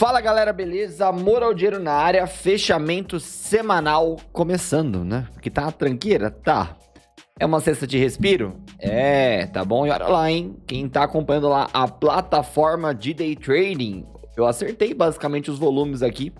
Fala galera, beleza? Amor ao dinheiro na área, fechamento semanal começando, né? Que tá uma tranqueira? Tá. É uma cesta de respiro? É, tá bom? E olha lá, hein? Quem tá acompanhando lá a plataforma de day trading, eu acertei basicamente os volumes aqui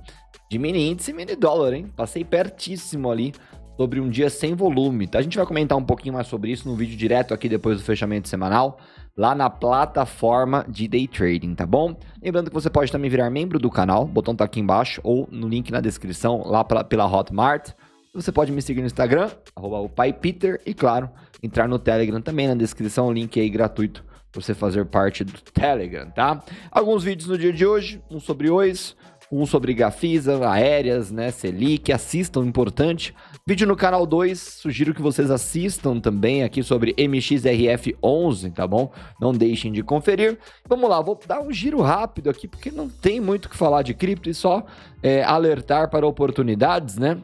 de mini índice e mini dólar, hein? Passei pertíssimo ali sobre um dia sem volume. Tá? A gente vai comentar um pouquinho mais sobre isso no vídeo direto aqui depois do fechamento semanal lá na plataforma de day trading, tá bom? Lembrando que você pode também virar membro do canal, o botão tá aqui embaixo ou no link na descrição lá pra, pela Hotmart. Você pode me seguir no Instagram, @opaipeter e claro, entrar no Telegram também na descrição, o link aí gratuito pra você fazer parte do Telegram, tá? Alguns vídeos no dia de hoje, um sobre hoje, um sobre Gafisa, Aéreas, né, Selic, assistam, importante. Vídeo no canal 2, sugiro que vocês assistam também aqui sobre MXRF11, tá bom? Não deixem de conferir. Vamos lá, vou dar um giro rápido aqui, porque não tem muito o que falar de cripto e só é, alertar para oportunidades, né?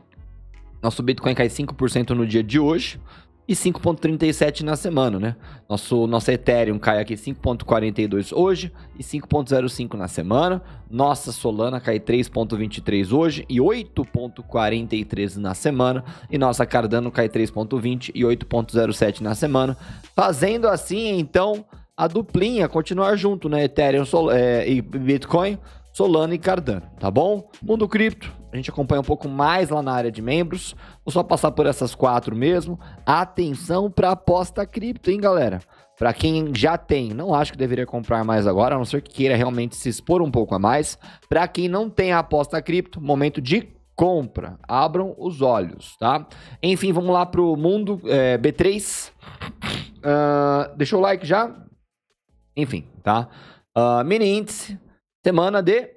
Nosso Bitcoin cai 5% no dia de hoje, e 5.37 na semana, né? Nosso nosso Ethereum cai aqui 5.42 hoje e 5.05 na semana. Nossa Solana cai 3.23 hoje e 8.43 na semana e nossa Cardano cai 3.20 e 8.07 na semana. Fazendo assim, então, a duplinha continuar junto, né? Ethereum Sol é, e Bitcoin, Solana e Cardano, tá bom? Mundo cripto a gente acompanha um pouco mais lá na área de membros. Vou só passar por essas quatro mesmo. Atenção para aposta cripto, hein, galera? Para quem já tem, não acho que deveria comprar mais agora, a não ser que queira realmente se expor um pouco a mais. Para quem não tem a aposta cripto, momento de compra. Abram os olhos, tá? Enfim, vamos lá pro mundo é, B3. Uh, ah, deixou o like já? Enfim, tá? Uh, mini índice, semana de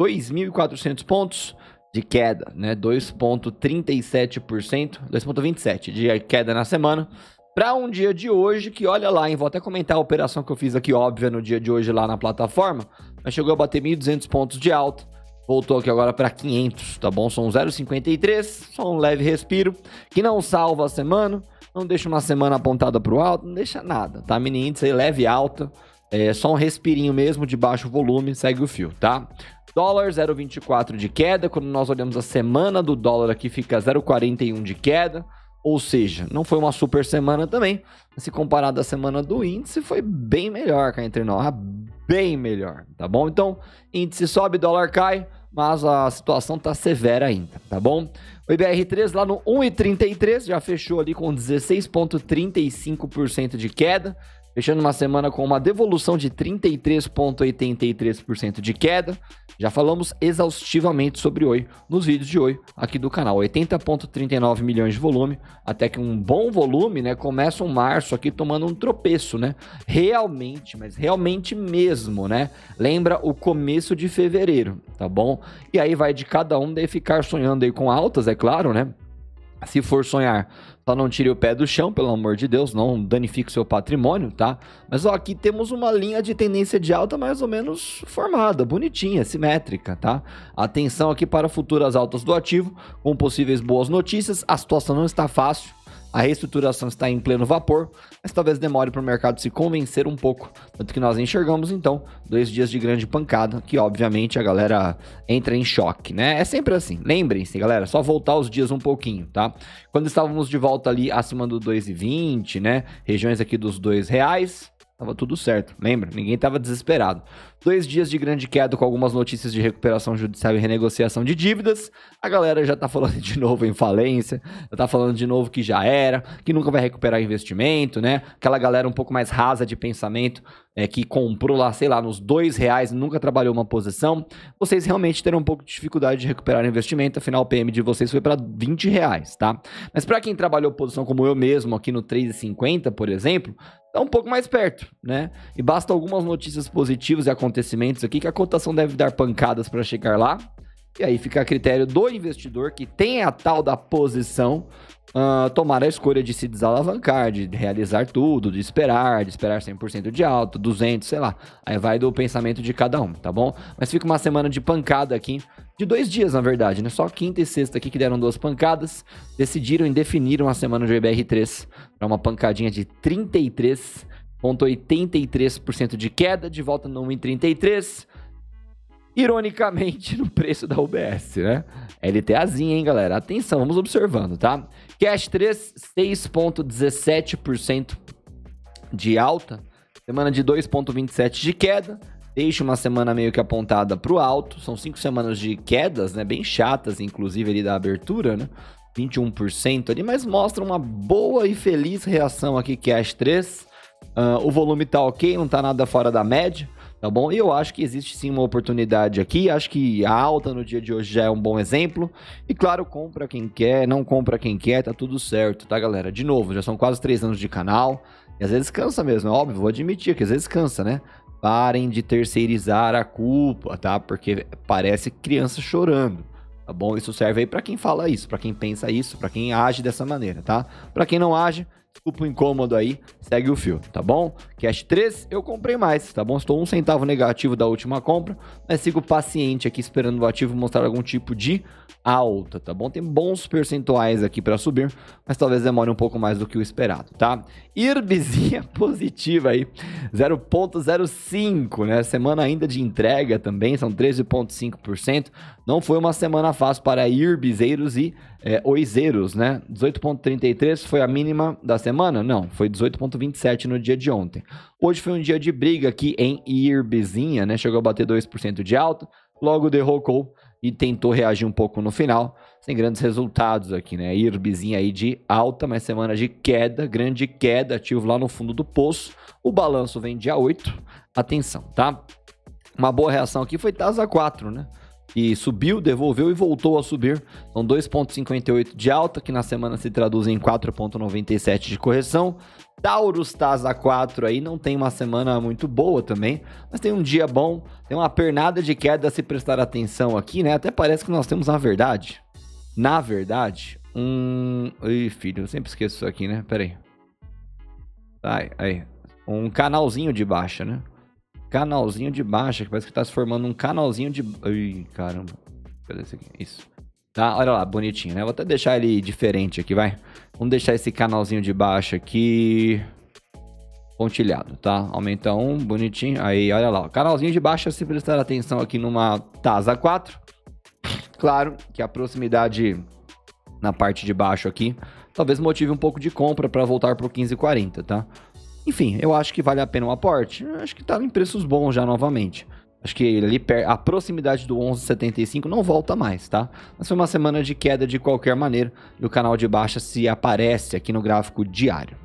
2.400 pontos de queda, né? 2,37%, 2,27% de queda na semana. Para um dia de hoje, que olha lá, hein? Vou até comentar a operação que eu fiz aqui, óbvia, no dia de hoje lá na plataforma. Mas chegou a bater 1.200 pontos de alta. Voltou aqui agora para 500, tá bom? São 0,53, só um leve respiro, que não salva a semana, não deixa uma semana apontada para o alto, não deixa nada, tá? Mini índice aí leve alta, é só um respirinho mesmo de baixo volume, segue o fio, tá? Dólar 0,24 de queda. Quando nós olhamos a semana do dólar aqui, fica 0,41 de queda. Ou seja, não foi uma super semana também. Se comparado à semana do índice, foi bem melhor cá entre nós. Bem melhor, tá bom? Então, índice sobe, dólar cai, mas a situação tá severa ainda, tá bom? O IBR3 lá no 1,33 já fechou ali com 16,35% de queda fechando uma semana com uma devolução de 33,83% de queda. Já falamos exaustivamente sobre Oi nos vídeos de Oi aqui do canal. 80,39 milhões de volume, até que um bom volume, né? Começa um março aqui tomando um tropeço, né? Realmente, mas realmente mesmo, né? Lembra o começo de fevereiro, tá bom? E aí vai de cada um de ficar sonhando aí com altas, é claro, né? Se for sonhar, só não tire o pé do chão, pelo amor de Deus, não danifique seu patrimônio, tá? Mas ó, aqui temos uma linha de tendência de alta mais ou menos formada, bonitinha, simétrica, tá? Atenção aqui para futuras altas do ativo, com possíveis boas notícias. A situação não está fácil, a reestruturação está em pleno vapor, mas talvez demore para o mercado se convencer um pouco. Tanto que nós enxergamos, então, dois dias de grande pancada, que obviamente a galera entra em choque, né? É sempre assim. Lembrem-se, galera, só voltar os dias um pouquinho, tá? Quando estávamos de volta ali acima do 2,20, né? Regiões aqui dos R$ reais, tava tudo certo, lembra? Ninguém tava desesperado. Dois dias de grande queda com algumas notícias de recuperação judicial e renegociação de dívidas. A galera já tá falando de novo em falência, já tá falando de novo que já era, que nunca vai recuperar investimento, né? Aquela galera um pouco mais rasa de pensamento é, que comprou lá, sei lá, nos dois reais, nunca trabalhou uma posição, vocês realmente terão um pouco de dificuldade de recuperar investimento, afinal o PM de vocês foi para 20 reais, tá? Mas para quem trabalhou posição como eu mesmo, aqui no 3,50, por exemplo, tá um pouco mais perto, né? E basta algumas notícias positivas e acontecimentos acontecimentos aqui que a cotação deve dar pancadas para chegar lá. E aí fica a critério do investidor que tem a tal da posição uh, tomar a escolha de se desalavancar, de realizar tudo, de esperar, de esperar 100% de alta, 200, sei lá. Aí vai do pensamento de cada um, tá bom? Mas fica uma semana de pancada aqui, de dois dias na verdade, né? Só quinta e sexta aqui que deram duas pancadas, decidiram e definiram a semana de IBR3 para uma pancadinha de 33 0,83% de queda, de volta no 1,33%. Ironicamente, no preço da UBS, né? LTAzinha, hein, galera? Atenção, vamos observando, tá? Cash 3, 6,17% de alta. Semana de 2,27% de queda. Deixa uma semana meio que apontada para o alto. São cinco semanas de quedas, né? Bem chatas, inclusive, ali da abertura, né? 21% ali, mas mostra uma boa e feliz reação aqui, Cash 3. Uh, o volume tá ok, não tá nada fora da média, tá bom? E eu acho que existe sim uma oportunidade aqui. Acho que a alta no dia de hoje já é um bom exemplo. E claro, compra quem quer, não compra quem quer, tá tudo certo, tá, galera? De novo, já são quase três anos de canal. E às vezes cansa mesmo, é óbvio, vou admitir que às vezes cansa, né? Parem de terceirizar a culpa, tá? Porque parece criança chorando. Tá bom? Isso serve aí para quem fala isso, para quem pensa isso, para quem age dessa maneira, tá? Para quem não age, desculpa o incômodo aí, segue o fio, tá bom? Cash 3, eu comprei mais, tá bom? Estou um centavo negativo da última compra, mas sigo paciente aqui esperando o ativo mostrar algum tipo de alta, tá bom? Tem bons percentuais aqui para subir, mas talvez demore um pouco mais do que o esperado, tá? irbizinha positiva aí, 0.05, né? Semana ainda de entrega também, são 13.5%. Não foi uma semana fácil para irbizeiros e é, oizeiros, né? 18,33 foi a mínima da semana? Não, foi 18,27 no dia de ontem. Hoje foi um dia de briga aqui em Irbizinha, né? Chegou a bater 2% de alta, logo derrocou e tentou reagir um pouco no final, sem grandes resultados aqui, né? Irbizinha aí de alta, mas semana de queda, grande queda, ativo lá no fundo do poço. O balanço vem dia 8, atenção, tá? Uma boa reação aqui foi Tasa 4, né? e subiu, devolveu e voltou a subir. São 2,58 de alta, que na semana se traduz em 4,97 de correção. Taurus Taza a 4 aí não tem uma semana muito boa também, mas tem um dia bom, tem uma pernada de queda se prestar atenção aqui, né? Até parece que nós temos na verdade. Na verdade, um. Ih, filho, eu sempre esqueço isso aqui, né? Pera aí. Ai, aí. Um canalzinho de baixa, né? canalzinho de baixa, que parece que tá se formando um canalzinho de. Ui, caramba. Cadê esse aqui? Isso. Tá, olha lá, bonitinho, né? Vou até deixar ele diferente aqui, vai. Vamos deixar esse canalzinho de baixo aqui pontilhado, tá? Aumenta um, bonitinho. Aí, olha lá, canalzinho de baixo, se prestar atenção aqui numa TASA 4. Claro que a proximidade na parte de baixo aqui, talvez motive um pouco de compra para voltar pro 1540, tá? Enfim, eu acho que vale a pena o um aporte. Eu acho que tá em preços bons já novamente. Acho que ali a proximidade do 11,75 não volta mais, tá? Mas foi uma semana de queda de qualquer maneira e o canal de baixa se aparece aqui no gráfico diário.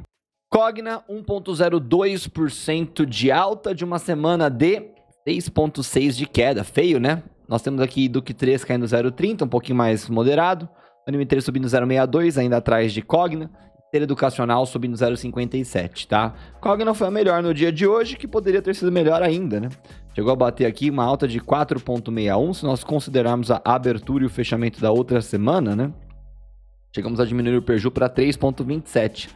Cogna 1,02% de alta de uma semana de 6,6% de queda. Feio, né? Nós temos aqui Duke 3 caindo 0,30, um pouquinho mais moderado. Anime 3 subindo 0,62, ainda atrás de Cogna. Setor educacional subindo 0,57, tá? Cog não foi a melhor no dia de hoje, que poderia ter sido melhor ainda, né? Chegou a bater aqui uma alta de 4,61, se nós considerarmos a abertura e o fechamento da outra semana, né? Chegamos a diminuir o Perju para 3,27.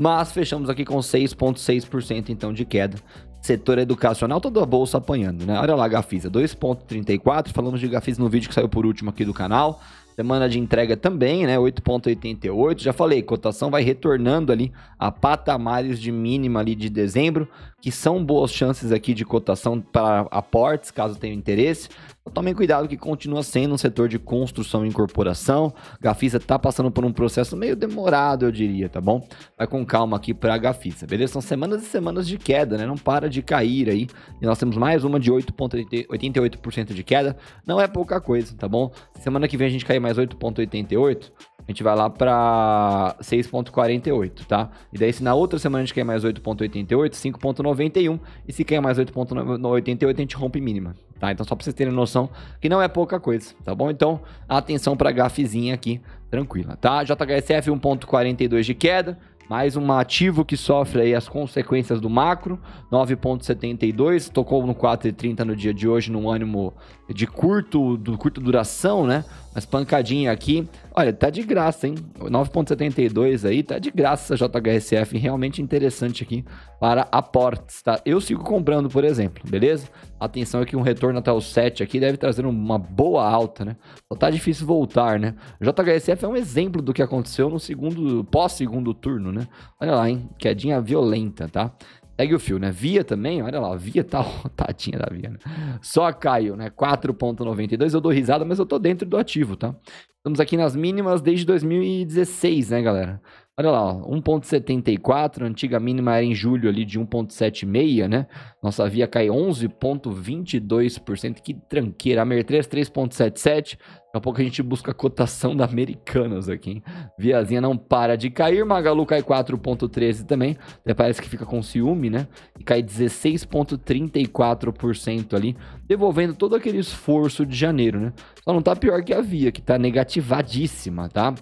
Mas fechamos aqui com 6,6% então de queda. Setor educacional, toda a bolsa apanhando, né? Olha lá, Gafisa, 2,34. Falamos de Gafisa no vídeo que saiu por último aqui do canal. Semana de entrega também, né? 8,88. Já falei, cotação vai retornando ali a patamares de mínima ali de dezembro, que são boas chances aqui de cotação para aportes, caso tenha interesse. Tomem cuidado que continua sendo um setor de construção e incorporação. Gafisa está passando por um processo meio demorado, eu diria, tá bom? Vai com calma aqui para a Gafisa, beleza? São semanas e semanas de queda, né? Não para de cair aí. E nós temos mais uma de 8,88% de queda. Não é pouca coisa, tá bom? Semana que vem a gente cai mais 8,88% a gente vai lá para 6.48, tá? E daí se na outra semana a gente quer mais 8.88, 5.91, e se quer mais 8.88 a gente rompe mínima, tá? Então só para vocês terem noção que não é pouca coisa, tá bom? Então, atenção para gafezinha aqui, tranquila, tá? JHSF 1.42 de queda, mais um ativo que sofre aí as consequências do macro, 9.72, tocou no 4,30 no dia de hoje num ânimo de curto, do curto duração, né? Mas pancadinhas aqui, olha, tá de graça, hein? 9.72 aí, tá de graça JHSF, realmente interessante aqui para aportes, tá? Eu sigo comprando, por exemplo, beleza? Atenção aqui, um retorno até o 7 aqui deve trazer uma boa alta, né? Só tá difícil voltar, né? JHSF é um exemplo do que aconteceu no segundo, pós-segundo turno, né? Olha lá, hein? Quedinha violenta, tá? Segue o fio, né? Via também, olha lá, Via tá tadinha da Via, né? Só caiu, né? 4.92, eu dou risada, mas eu tô dentro do ativo, tá? Estamos aqui nas mínimas desde 2016, né, galera? Olha lá, 1.74, antiga mínima era em julho ali de 1.76, né? Nossa Via cai 11.22%, que tranqueira. A Mer 3, 3.77, Daqui a pouco a gente busca a cotação da Americanas aqui, hein? Viazinha não para de cair, Magalu cai 4,13 também, até parece que fica com ciúme, né? E cai 16,34% ali, devolvendo todo aquele esforço de janeiro, né? Só não tá pior que a Via, que tá negativadíssima, tá?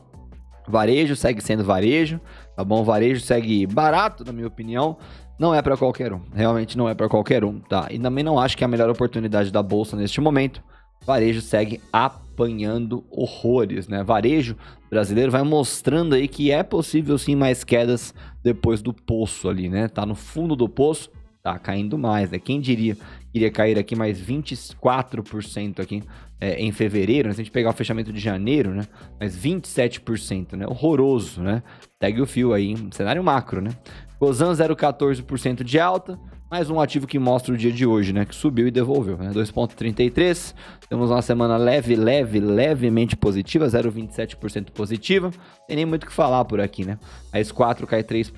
Varejo segue sendo varejo, tá bom? Varejo segue barato, na minha opinião. Não é para qualquer um, realmente não é para qualquer um, tá? E também não acho que é a melhor oportunidade da bolsa neste momento. Varejo segue a apanhando horrores, né? Varejo brasileiro vai mostrando aí que é possível sim mais quedas depois do poço ali, né? Tá no fundo do poço, tá caindo mais, né? Quem diria que iria cair aqui mais 24% aqui é, em fevereiro, né? Se a gente pegar o fechamento de janeiro, né? Mais 27%, né? Horroroso, né? Segue o fio aí, cenário macro, né? Gozan 0,14% de alta, mais um ativo que mostra o dia de hoje, né? Que subiu e devolveu, né? 2,33. Temos uma semana leve, leve, levemente positiva, 0,27% positiva. Tem nem muito o que falar por aqui, né? A S4 cai 3%,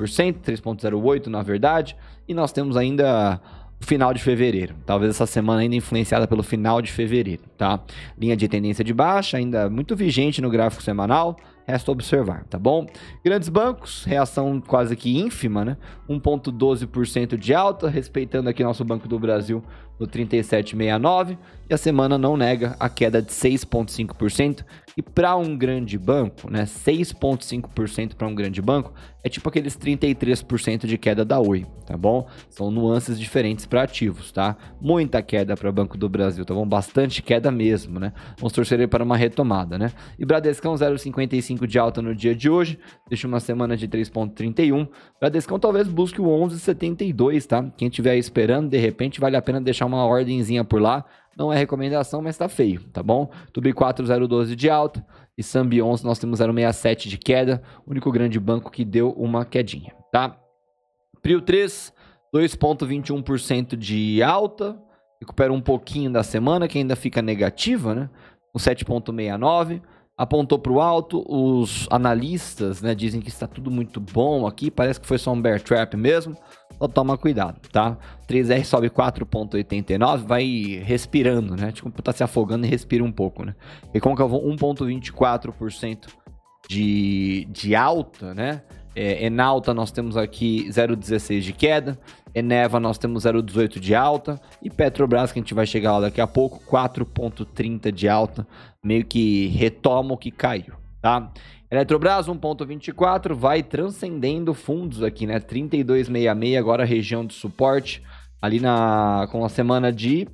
3,08% na verdade. E nós temos ainda o final de fevereiro. Talvez essa semana ainda influenciada pelo final de fevereiro, tá? Linha de tendência de baixa, ainda muito vigente no gráfico semanal. Resta observar, tá bom? Grandes bancos, reação quase que ínfima, né? 1,12% de alta, respeitando aqui nosso Banco do Brasil no 37,69 e a semana não nega a queda de 6,5%, e para um grande banco, né, 6,5% para um grande banco é tipo aqueles 33% de queda da Oi, tá bom? São nuances diferentes para ativos, tá? Muita queda para Banco do Brasil, tá bom? Bastante queda mesmo, né? Vamos torcer para uma retomada, né? E Bradescão 0,55 de alta no dia de hoje, deixa uma semana de 3,31. Bradescão talvez busque o 11,72, tá? Quem estiver esperando, de repente, vale a pena deixar deixar uma ordemzinha por lá. Não é recomendação, mas tá feio, tá bom? Tubi 4012 de alta e Sambi 11 nós temos 067 de queda, único grande banco que deu uma quedinha, tá? Prio 3, 2.21% de alta, recupera um pouquinho da semana que ainda fica negativa, né? Com 7.69 apontou para o alto. Os analistas né, dizem que está tudo muito bom aqui. Parece que foi só um bear trap mesmo só toma cuidado, tá? 3R sobe 4,89, vai respirando, né? Tipo, tá se afogando e respira um pouco, né? E vou 1,24% de, de alta, né? É, Enalta nós temos aqui 0,16 de queda, Eneva nós temos 0,18 de alta e Petrobras, que a gente vai chegar lá daqui a pouco, 4,30 de alta, meio que retoma o que caiu, tá? Eletrobras 1.24 vai transcendendo fundos aqui, né? 32,66 agora região de suporte ali na com a semana de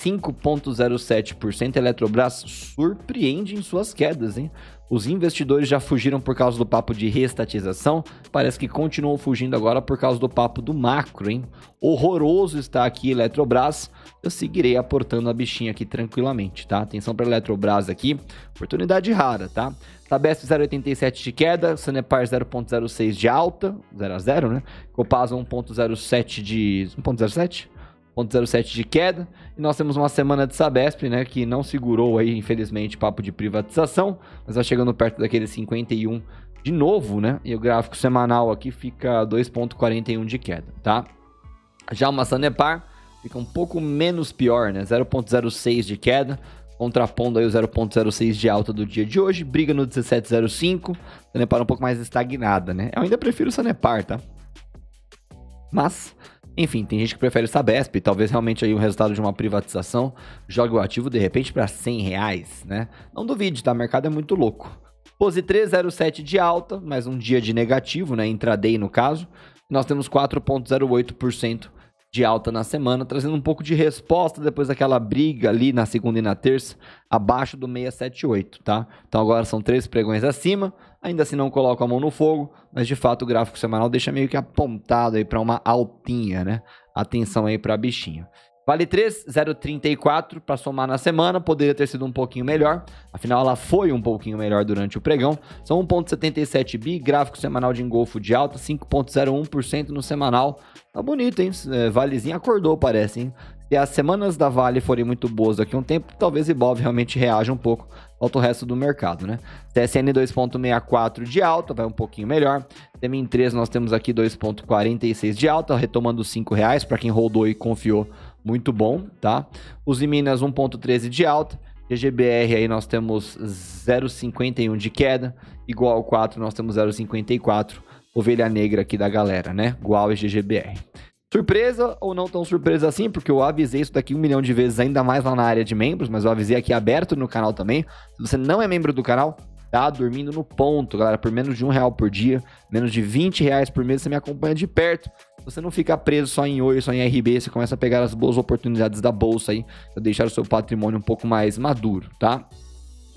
5.07%. Eletrobras surpreende em suas quedas, hein? Os investidores já fugiram por causa do papo de reestatização, parece que continuam fugindo agora por causa do papo do macro, hein? Horroroso está aqui Eletrobras. Eu seguirei aportando a bichinha aqui tranquilamente, tá? Atenção para Eletrobras aqui, oportunidade rara, tá? Sabesp 0,87 de queda, Sanepar 0,06 de alta, 0 a 0, né? Copasa 1,07 de 1,07 0,07 de queda. E nós temos uma semana de Sabesp, né, que não segurou aí, infelizmente, papo de privatização, mas vai tá chegando perto daquele 51 de novo, né? E o gráfico semanal aqui fica 2,41 de queda, tá? Já uma Sanepar fica um pouco menos pior, né? 0,06 de queda, contrapondo aí o 0,06 de alta do dia de hoje, briga no 17,05, Sanepar um pouco mais estagnada, né? Eu ainda prefiro o Sanepar, tá? Mas enfim, tem gente que prefere Sabesp, talvez realmente aí o resultado de uma privatização jogue o ativo de repente para 100 reais, né? Não duvide, tá? O mercado é muito louco. Pose 307 de alta, mais um dia de negativo, né? Intraday no caso. Nós temos 4,08% de alta na semana, trazendo um pouco de resposta depois daquela briga ali na segunda e na terça, abaixo do 678, tá? Então agora são três pregões acima, ainda assim não coloco a mão no fogo, mas de fato o gráfico semanal deixa meio que apontado aí para uma altinha, né? Atenção aí para bichinho. Vale 3, 0,34 para somar na semana. Poderia ter sido um pouquinho melhor. Afinal, ela foi um pouquinho melhor durante o pregão. São 1,77 bi, gráfico semanal de engolfo de alta, 5,01% no semanal. Tá bonito, hein? Eh, Valezinha acordou, parece, hein? Se as semanas da Vale forem muito boas daqui a um tempo, talvez Ibov realmente reaja um pouco ao resto do mercado, né? TSN 2.64 de alta, vai um pouquinho melhor. Temin 3 nós temos aqui 2.46 de alta, retomando R$ reais para quem rodou e confiou muito bom, tá? Os em Minas 1.13 de alta, GGBR aí nós temos 0,51 de queda, igual ao 4 nós temos 0,54, ovelha negra aqui da galera, né? Igual e GGBR. Surpresa ou não tão surpresa assim, porque eu avisei isso daqui um milhão de vezes, ainda mais lá na área de membros, mas eu avisei aqui aberto no canal também. Se você não é membro do canal, tá? Dormindo no ponto, galera, por menos de um real por dia, menos de 20 reais por mês, você me acompanha de perto. Você não fica preso só em oi, só em RB, você começa a pegar as boas oportunidades da bolsa aí, pra deixar o seu patrimônio um pouco mais maduro, tá?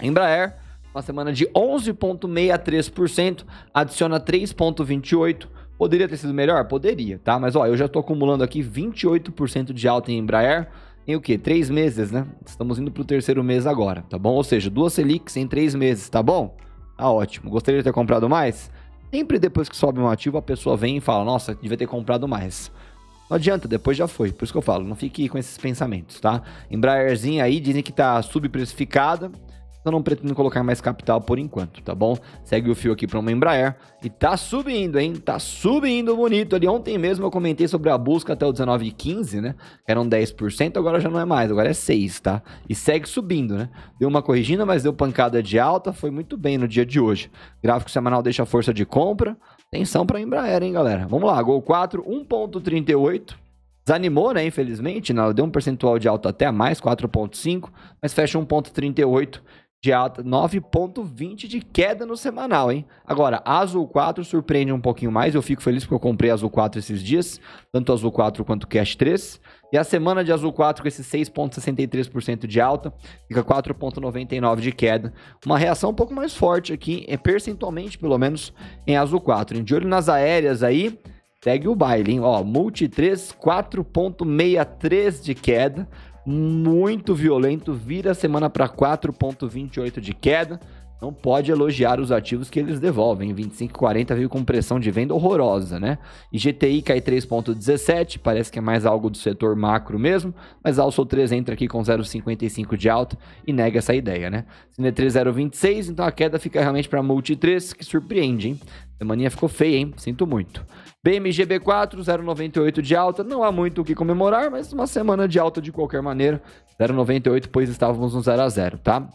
Embraer, uma semana de 11,63%, adiciona 3,28%. Poderia ter sido melhor? Poderia, tá? Mas ó, eu já tô acumulando aqui 28% de alta em Embraer, em o quê? Três meses, né? Estamos indo pro terceiro mês agora, tá bom? Ou seja, duas Selics em três meses, tá bom? Tá ótimo. Gostaria de ter comprado mais? Sempre depois que sobe um ativo, a pessoa vem e fala, nossa, devia ter comprado mais. Não adianta, depois já foi. Por isso que eu falo, não fique com esses pensamentos, tá? Embraerzinha aí, dizem que tá subprecificada eu não pretendo colocar mais capital por enquanto, tá bom? Segue o fio aqui para uma Embraer e tá subindo, hein? Tá subindo bonito. Ali ontem mesmo eu comentei sobre a busca até o 19,15, né? Eram 10%, agora já não é mais, agora é 6, tá? E segue subindo, né? Deu uma corrigida, mas deu pancada de alta, foi muito bem no dia de hoje. Gráfico semanal deixa força de compra. Atenção para Embraer, hein, galera? Vamos lá, Gol 4, 1.38. Desanimou, né? Infelizmente, né? deu um percentual de alta até mais, 4,5, mas fecha 1,38 de alta, 9.20 de queda no semanal, hein? Agora, a Azul 4 surpreende um pouquinho mais, eu fico feliz porque eu comprei a Azul 4 esses dias, tanto a Azul 4 quanto o Cash 3. E a semana de Azul 4 com esse 6.63% de alta, fica 4.99 de queda. Uma reação um pouco mais forte aqui, é percentualmente pelo menos, em Azul 4. De olho nas aéreas aí, segue o baile, hein? Ó, Multi 3, 4.63 de queda muito violento, vira a semana para 4,28 de queda não pode elogiar os ativos que eles devolvem. 25,40 veio com pressão de venda horrorosa, né? E GTI cai 3,17, parece que é mais algo do setor macro mesmo, mas Alsol 3 entra aqui com 0,55 de alta e nega essa ideia, né? Cine 3, 0,26, então a queda fica realmente para Multi 3, que surpreende, hein? A mania ficou feia, hein? Sinto muito. BMGB 4 0,98 de alta. Não há muito o que comemorar, mas uma semana de alta de qualquer maneira. 0,98, pois estávamos no 0 a 0, tá?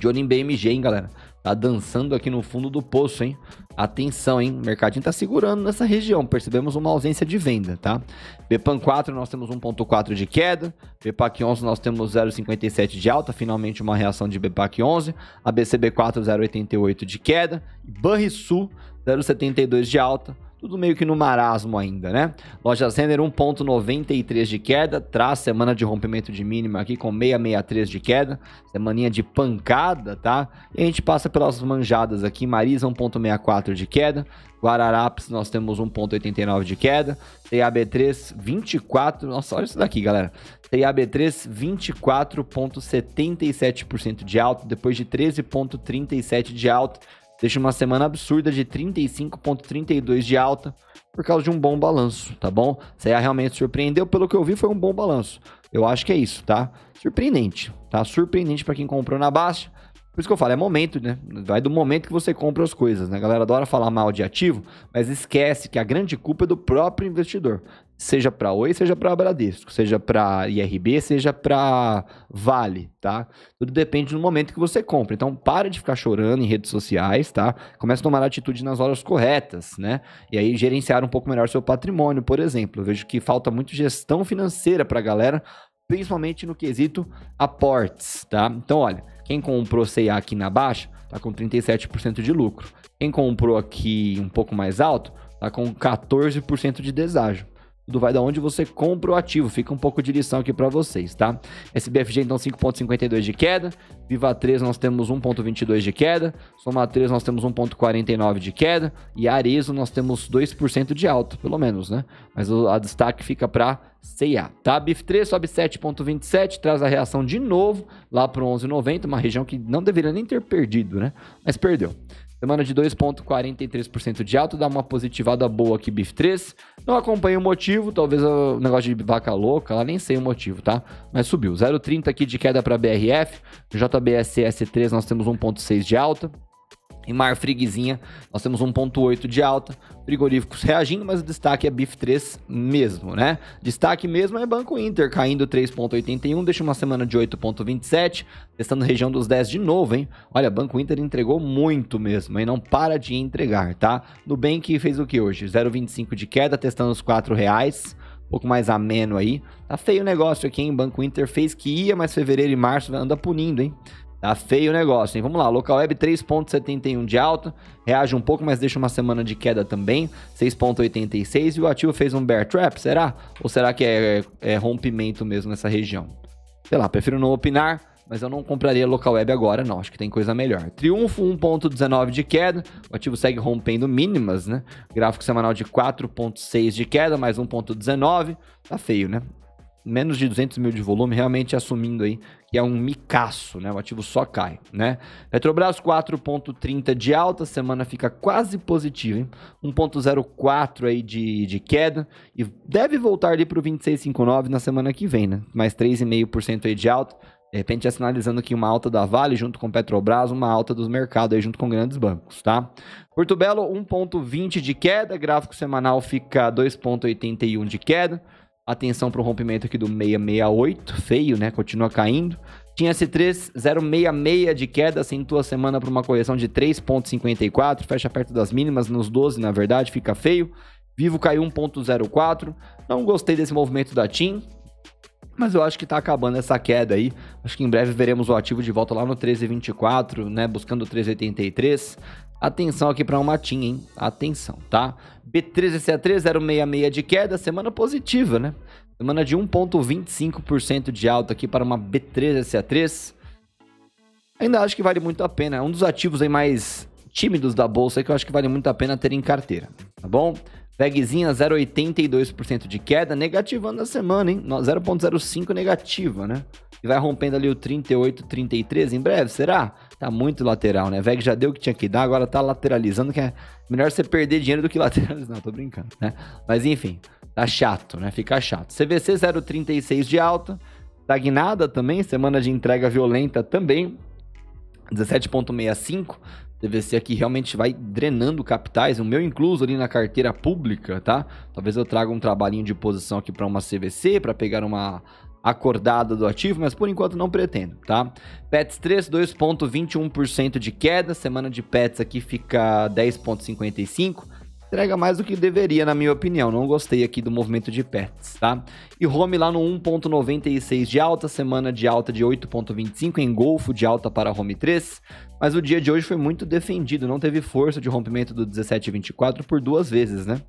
Johnny BMG, hein, galera? Tá dançando aqui no fundo do poço, hein? Atenção, hein? O mercadinho tá segurando nessa região. Percebemos uma ausência de venda, tá? Bepan 4 nós temos 1.4 de queda. Bepac 11 nós temos 0.57 de alta. Finalmente uma reação de Bepac 11. ABCB 4 0.88 de queda. Banrisul 0.72 de alta tudo meio que no marasmo ainda, né? Loja Zender 1.93 de queda, traz semana de rompimento de mínima aqui com 663 de queda, semaninha de pancada, tá? E a gente passa pelas manjadas aqui, Marisa 1.64 de queda, Guararapes nós temos 1.89 de queda, TAB3 24, nossa, olha isso daqui, galera. TAB3 24.77% de alta, depois de 13.37 de alta, deixa uma semana absurda de 35,32 de alta por causa de um bom balanço, tá bom? Ceia realmente surpreendeu, pelo que eu vi foi um bom balanço. Eu acho que é isso, tá? Surpreendente, tá? Surpreendente para quem comprou na baixa. Por isso que eu falo, é momento, né? Vai do momento que você compra as coisas, né? A galera adora falar mal de ativo, mas esquece que a grande culpa é do próprio investidor seja para Oi, seja para Bradesco, seja para IRB, seja para Vale, tá? Tudo depende do momento que você compra. Então, para de ficar chorando em redes sociais, tá? Começa a tomar atitude nas horas corretas, né? E aí gerenciar um pouco melhor seu patrimônio, por exemplo. Eu vejo que falta muito gestão financeira para a galera, principalmente no quesito aportes, tá? Então, olha, quem comprou CEA aqui na baixa, tá com 37% de lucro. Quem comprou aqui um pouco mais alto, tá com 14% de deságio do vai da onde você compra o ativo. Fica um pouco de lição aqui para vocês, tá? SBFG então 5.52 de queda, Viva 3 nós temos 1.22 de queda, Soma 3 nós temos 1.49 de queda e Arezo nós temos 2% de alta, pelo menos, né? Mas o, a destaque fica para CA, tá? BIF3 sobe 7,27, traz a reação de novo lá para 11,90, uma região que não deveria nem ter perdido, né? Mas perdeu. Semana de 2,43% de alta, dá uma positivada boa aqui, BIF3. Não acompanho o motivo, talvez o negócio de vaca louca, lá nem sei o motivo, tá? Mas subiu. 0,30 aqui de queda para BRF. JBSS3 nós temos 1,6 de alta. Em Mar Friguezinha, nós temos 1,8 de alta, frigoríficos reagindo, mas o destaque é BIF 3 mesmo, né? Destaque mesmo é Banco Inter, caindo 3,81, deixa uma semana de 8,27, testando região dos 10 de novo, hein? Olha, Banco Inter entregou muito mesmo, e Não para de entregar, tá? Nubank fez o que hoje? 0,25 de queda, testando os 4 reais, um pouco mais ameno aí. Tá feio o negócio aqui, hein? Banco Inter fez que ia, mas fevereiro e março anda punindo, hein? Tá feio o negócio, hein? Vamos lá, local web 3,71 de alta, reage um pouco, mas deixa uma semana de queda também, 6,86. E o ativo fez um bear trap, será? Ou será que é, é, rompimento mesmo nessa região? Sei lá, prefiro não opinar, mas eu não compraria local web agora, não. Acho que tem coisa melhor. Triunfo 1,19 de queda, o ativo segue rompendo mínimas, né? Gráfico semanal de 4,6 de queda, mais 1,19. Tá feio, né? menos de 200 mil de volume, realmente assumindo aí que é um micaço, né? O ativo só cai, né? Petrobras 4,30 de alta, semana fica quase positiva, hein? 1,04 aí de, de queda e deve voltar ali para o 26,59 na semana que vem, né? Mais 3,5% aí de alta. De repente, já sinalizando aqui uma alta da Vale junto com Petrobras, uma alta dos mercados aí junto com grandes bancos, tá? Porto Belo, 1,20 de queda, gráfico semanal fica 2,81 de queda. Atenção para o rompimento aqui do 668, feio, né? Continua caindo. Tinha S3, 3066 de queda, acentua a semana para uma correção de 3,54, fecha perto das mínimas, nos 12 na verdade, fica feio. Vivo caiu 1,04. Não gostei desse movimento da TIM. Mas eu acho que tá acabando essa queda aí. Acho que em breve veremos o ativo de volta lá no 1324, né? Buscando o 1383. Atenção aqui para uma matinha, hein? Atenção, tá? b 13 sa 3 066 de queda, semana positiva, né? Semana de 1,25% de alta aqui para uma b 13 sa 3 Ainda acho que vale muito a pena. É um dos ativos aí mais tímidos da bolsa que eu acho que vale muito a pena ter em carteira, tá bom? VEGzinha 0,82% de queda, negativando a semana, hein? 0,05 negativa, né? E vai rompendo ali o 38, 33 em breve, será? Tá muito lateral, né? VEG já deu o que tinha que dar, agora tá lateralizando, que é melhor você perder dinheiro do que lateralizar. Não, tô brincando, né? Mas enfim, tá chato, né? Fica chato. CVC 0,36 de alta, estagnada também, semana de entrega violenta também, 17,65. DVC aqui realmente vai drenando capitais, o meu incluso ali na carteira pública, tá? Talvez eu traga um trabalhinho de posição aqui para uma CVC, para pegar uma acordada do ativo, mas por enquanto não pretendo, tá? Pets 3, 2,21% de queda, semana de Pets aqui fica 10,55%, entrega mais do que deveria, na minha opinião. Não gostei aqui do movimento de pets, tá? E Home lá no 1.96 de alta, semana de alta de 8.25, engolfo de alta para Home 3. Mas o dia de hoje foi muito defendido, não teve força de rompimento do 17,24 por duas vezes, né?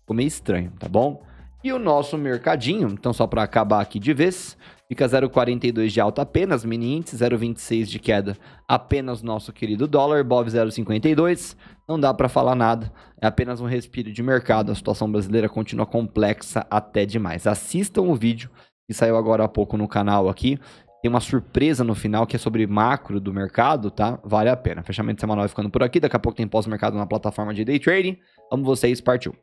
Ficou meio estranho, tá bom? E o nosso mercadinho, então só para acabar aqui de vez, Fica 0,42 de alta apenas, mini índice, 0,26 de queda apenas nosso querido dólar, BOV 0,52. Não dá para falar nada, é apenas um respiro de mercado. A situação brasileira continua complexa até demais. Assistam o vídeo que saiu agora há pouco no canal aqui. Tem uma surpresa no final que é sobre macro do mercado, tá? Vale a pena. Fechamento semanal ficando por aqui. Daqui a pouco tem pós-mercado na plataforma de day trading. Amo vocês, partiu.